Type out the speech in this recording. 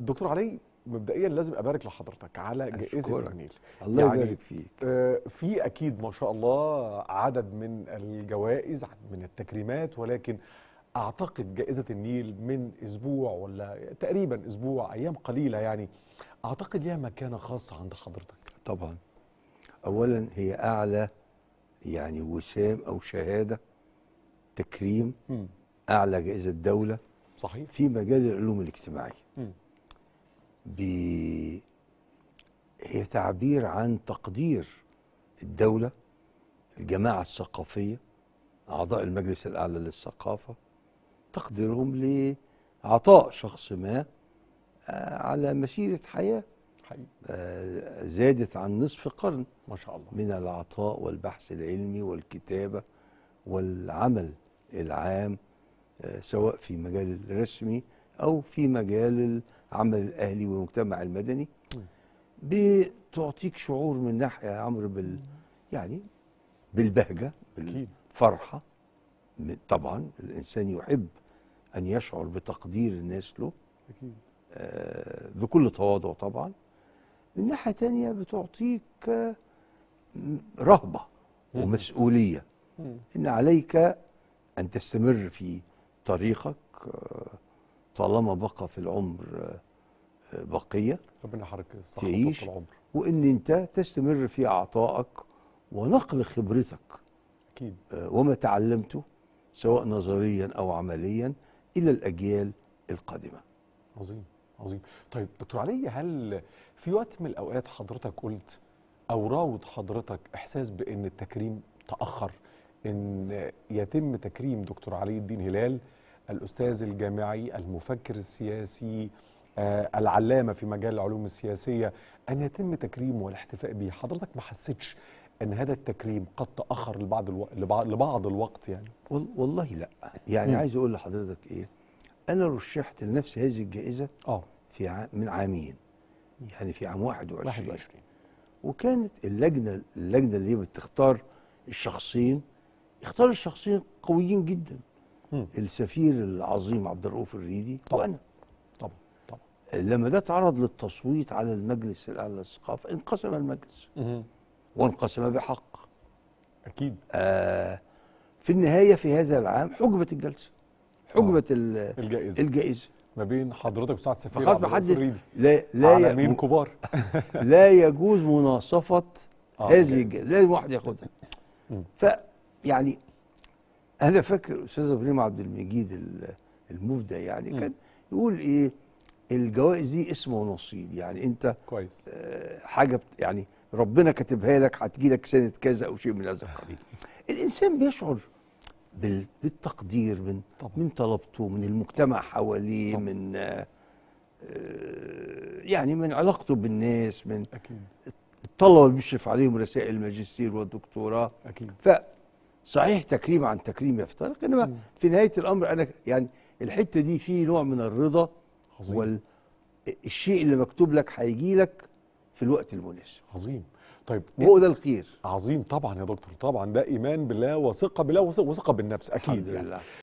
دكتور علي مبدئيا لازم ابارك لحضرتك على جائزه النيل الله يعني يبارك فيك آه، في اكيد ما شاء الله عدد من الجوائز عدد من التكريمات ولكن اعتقد جائزه النيل من اسبوع ولا تقريبا اسبوع ايام قليله يعني اعتقد ليها مكانه خاصه عند حضرتك طبعا اولا هي اعلى يعني وسام او شهاده تكريم م. اعلى جائزه دوله صحيح في مجال العلوم الاجتماعيه م. ب هي تعبير عن تقدير الدولة الجماعة الثقافية أعضاء المجلس الأعلى للثقافة تقديرهم لعطاء شخص ما آه، على مسيرة حياة حقيقي. آه، زادت عن نصف قرن ما شاء الله من العطاء والبحث العلمي والكتابة والعمل العام آه، سواء في مجال الرسمي أو في مجال العمل الأهلي والمجتمع المدني بتعطيك شعور من ناحية يا عمرو بال يعني بالبهجة بالفرحة طبعا الإنسان يحب أن يشعر بتقدير الناس له أكيد. آه، بكل تواضع طبعا من ناحية ثانيه بتعطيك آه، رهبة ومسؤولية إن عليك أن تستمر في طريقك آه، طالما بقى في العمر آه، بقية ربنا يحرك تعيش العمر وإن أنت تستمر في أعطائك ونقل خبرتك أكيد آه، وما تعلمته سواء نظريا أو عمليا إلى الأجيال القادمة عظيم عظيم طيب دكتور علي هل في وقت من الأوقات حضرتك قلت أو راود حضرتك إحساس بأن التكريم تأخر ان يتم تكريم دكتور علي الدين هلال الأستاذ الجامعي المفكر السياسي آه، العلامة في مجال العلوم السياسية أن يتم تكريمه والاحتفاء به حضرتك ما حسيتش أن هذا التكريم قد تأخر لبعض, الو... لبعض الوقت يعني والله لا يعني م. عايز أقول لحضرتك إيه أنا رشحت لنفسي هذه الجائزة آه. في عام من عامين يعني في عام 21 21 وكانت اللجنة اللجنة اللي بتختار الشخصين اختار الشخصين قويين جدا السفير العظيم عبد الرؤوف الريدي طبعا وانا طبعا طبعا لما ده اتعرض للتصويت على المجلس الاعلى للثقافه انقسم المجلس مم. وانقسم بحق اكيد آه في النهايه في هذا العام حجبت الجلسه حجبت آه. الجائزه الجائزه ما بين حضرتك وسعد سفير عبد الرؤوف لا لا مين كبار لا يجوز مناصفه آه هذه الجائزه لازم واحد ياخدها فيعني انا فاكر استاذ ابراهيم عبد المجيد المبدع يعني م. كان يقول ايه الجوائز دي اسم ونصيب يعني انت كويس آه حاجه يعني ربنا كاتبها لك هتجي لك سنه كذا او شيء من هذا القبيل الانسان بيشعر بالتقدير من طبعا. من طلبته من المجتمع حواليه طبعا. من آه يعني من علاقته بالناس من أكيد. الطلبه اللي بيشرف عليهم رسائل الماجستير والدكتوراه أكيد. ف صحيح تكريم عن تكريم يفترق انما مم. في نهايه الامر انا يعني الحته دي فيه نوع من الرضا عظيم والشيء اللي مكتوب لك هيجي لك في الوقت المناسب عظيم طيب إيه؟ هو ده الخير عظيم طبعا يا دكتور طبعا ده ايمان بالله وثقه بالله وثقه بالنفس اكيد الحمد يعني لله.